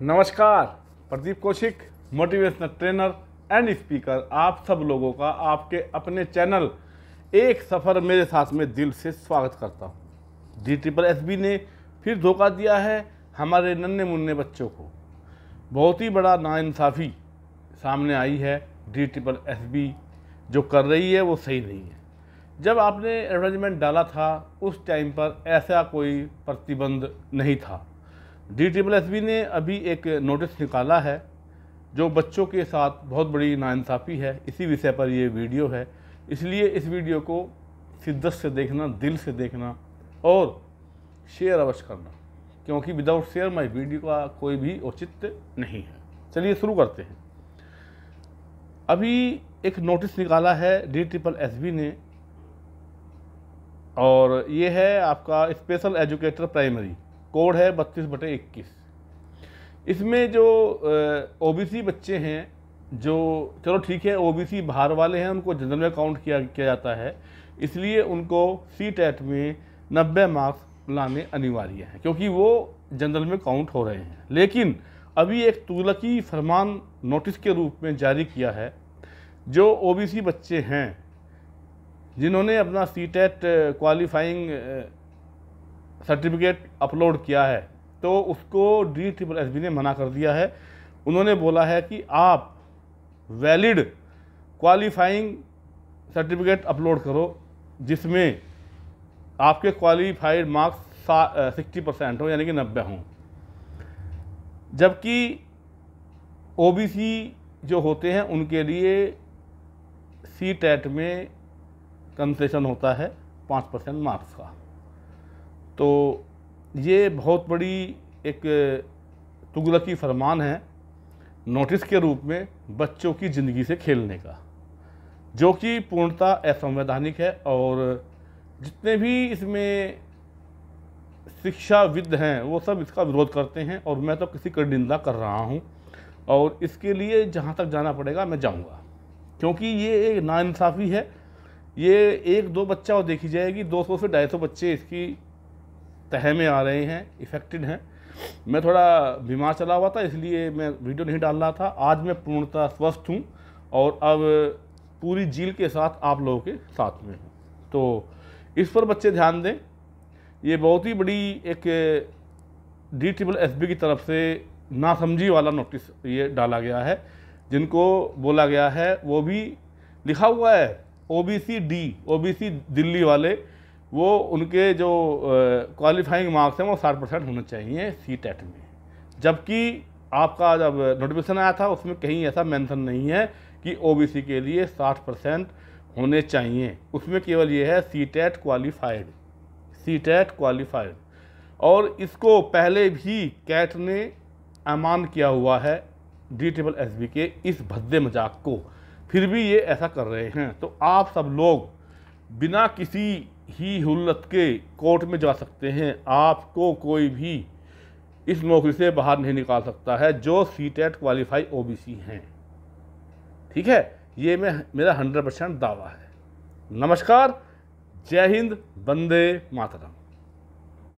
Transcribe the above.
नमस्कार Pradeep Kaushik motivational trainer and speaker आप सब लोगों का आपके अपने चैनल एक सफ़र मेरे साथ में दिल से स्वागत करता हूँ डी ट्रिपल एस बी ने फिर धोखा दिया है हमारे नन्हे मुन्ने बच्चों को बहुत ही बड़ा नाइंसाफ़ी सामने आई है डी ट्रिपल एस बी जो कर रही है वो सही नहीं है जब आपने एडवर्टाइजमेंट डाला था उस टाइम पर ऐसा कोई प्रतिबंध नहीं था डी ट्रिपल एस बी ने अभी एक नोटिस निकाला है जो बच्चों के साथ बहुत बड़ी नाइंसाफ़ी है इसी विषय पर ये वीडियो है इसलिए इस वीडियो को शिद्दत से देखना दिल से देखना और शेयर अवश्य करना क्योंकि विदाउट शेयर माई वीडियो का कोई भी औचित्य नहीं है चलिए शुरू करते हैं अभी एक नोटिस निकाला है डी ट्रिपल एस बी ने और ये है आपका स्पेशल एजुकेटर प्राइमरी कोड है बत्तीस बटे इक्कीस इसमें जो ओबीसी बच्चे हैं जो चलो ठीक है ओबीसी बाहर वाले हैं उनको जनरल में काउंट किया किया जाता है इसलिए उनको सी टैट में नब्बे मार्क्स लाने अनिवार्य हैं क्योंकि वो जनरल में काउंट हो रहे हैं लेकिन अभी एक तुलकी फरमान नोटिस के रूप में जारी किया है जो ओबीसी बच्चे हैं जिन्होंने अपना C TET qualifying certificate upload किया है तो उसको डी ट्रिपल एस ने मना कर दिया है उन्होंने बोला है कि आप वैलिड क्वालिफाइंग सर्टिफिकेट अपलोड करो जिसमें आपके क्वालिफाइड मार्क्स सिक्सटी परसेंट हों यानी कि नब्बे हों जबकि ओबीसी जो होते हैं उनके लिए सी टेट में कंसेशन होता है पाँच परसेंट मार्क्स का तो ये बहुत बड़ी एक तुगलकी फरमान है नोटिस के रूप में बच्चों की ज़िंदगी से खेलने का जो कि पूर्णतः असंवैधानिक है और जितने भी इसमें शिक्षाविद हैं वो सब इसका विरोध करते हैं और मैं तो किसी का निंदा कर रहा हूँ और इसके लिए जहाँ तक जाना पड़ेगा मैं जाऊँगा क्योंकि ये एक नाानसाफ़ी है ये एक दो बच्चा और देखी जाएगी 200 से 250 बच्चे इसकी तह में आ रहे हैं इफेक्टेड हैं मैं थोड़ा बीमार चला हुआ था इसलिए मैं वीडियो नहीं डाल रहा था आज मैं पूर्णतः स्वस्थ हूँ और अब पूरी झील के साथ आप लोगों के साथ में हूँ तो इस पर बच्चे ध्यान दें ये बहुत ही बड़ी एक डी ट्रिपल एस की तरफ से नासमझी वाला नोटिस ये डाला गया है जिनको बोला गया है वो भी लिखा हुआ है O B C D O B C Delhi वाले वो उनके जो क्वालिफाइंग मार्क्स हैं वो साठ परसेंट होने चाहिए सी टेट e में जबकि आपका जब नोटिफिकेशन आया था उसमें कहीं ऐसा मेंशन नहीं है कि ओबीसी के लिए साठ परसेंट होने चाहिए उसमें केवल ये है C TET qualified C TET qualified और इसको पहले भी कैट e ने अमान किया हुआ है डी ट्रिपल एस बी के इस भद्दे मजाक को फिर भी ये ऐसा कर रहे हैं तो आप सब लोग बिना किसी ही हुल्लत के कोर्ट में जा सकते हैं आपको कोई भी इस नौकरी से बाहर नहीं निकाल सकता है जो C TET qualify O B C हैं ठीक है ये मैं मेरा हंड्रेड परसेंट दावा है नमस्कार जय हिंद बंदे मातरम